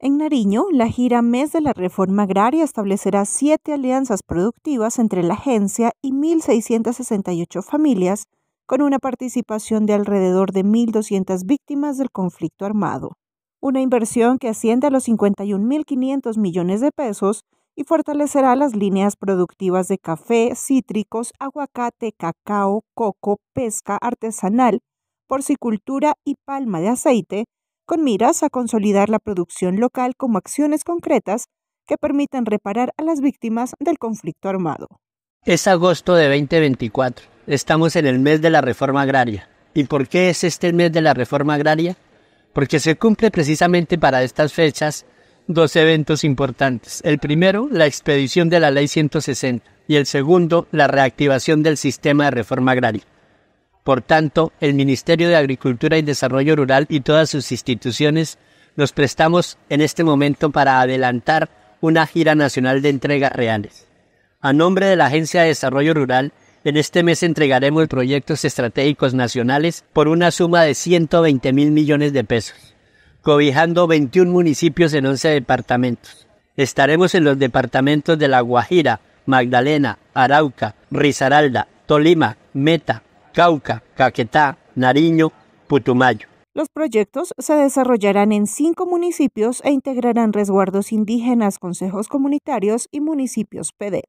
En Nariño, la gira Mes de la Reforma Agraria establecerá siete alianzas productivas entre la agencia y 1.668 familias, con una participación de alrededor de 1.200 víctimas del conflicto armado. Una inversión que asciende a los 51.500 millones de pesos y fortalecerá las líneas productivas de café, cítricos, aguacate, cacao, coco, pesca artesanal, porcicultura y palma de aceite, con miras a consolidar la producción local como acciones concretas que permitan reparar a las víctimas del conflicto armado. Es agosto de 2024. Estamos en el mes de la reforma agraria. ¿Y por qué es este el mes de la reforma agraria? Porque se cumple precisamente para estas fechas dos eventos importantes. El primero, la expedición de la Ley 160 y el segundo, la reactivación del sistema de reforma agraria. Por tanto, el Ministerio de Agricultura y Desarrollo Rural y todas sus instituciones nos prestamos en este momento para adelantar una gira nacional de entregas reales. A nombre de la Agencia de Desarrollo Rural, en este mes entregaremos proyectos estratégicos nacionales por una suma de 120 mil millones de pesos, cobijando 21 municipios en 11 departamentos. Estaremos en los departamentos de La Guajira, Magdalena, Arauca, Risaralda, Tolima, Meta, Cauca, Caquetá, Nariño, Putumayo. Los proyectos se desarrollarán en cinco municipios e integrarán resguardos indígenas, consejos comunitarios y municipios PEDET.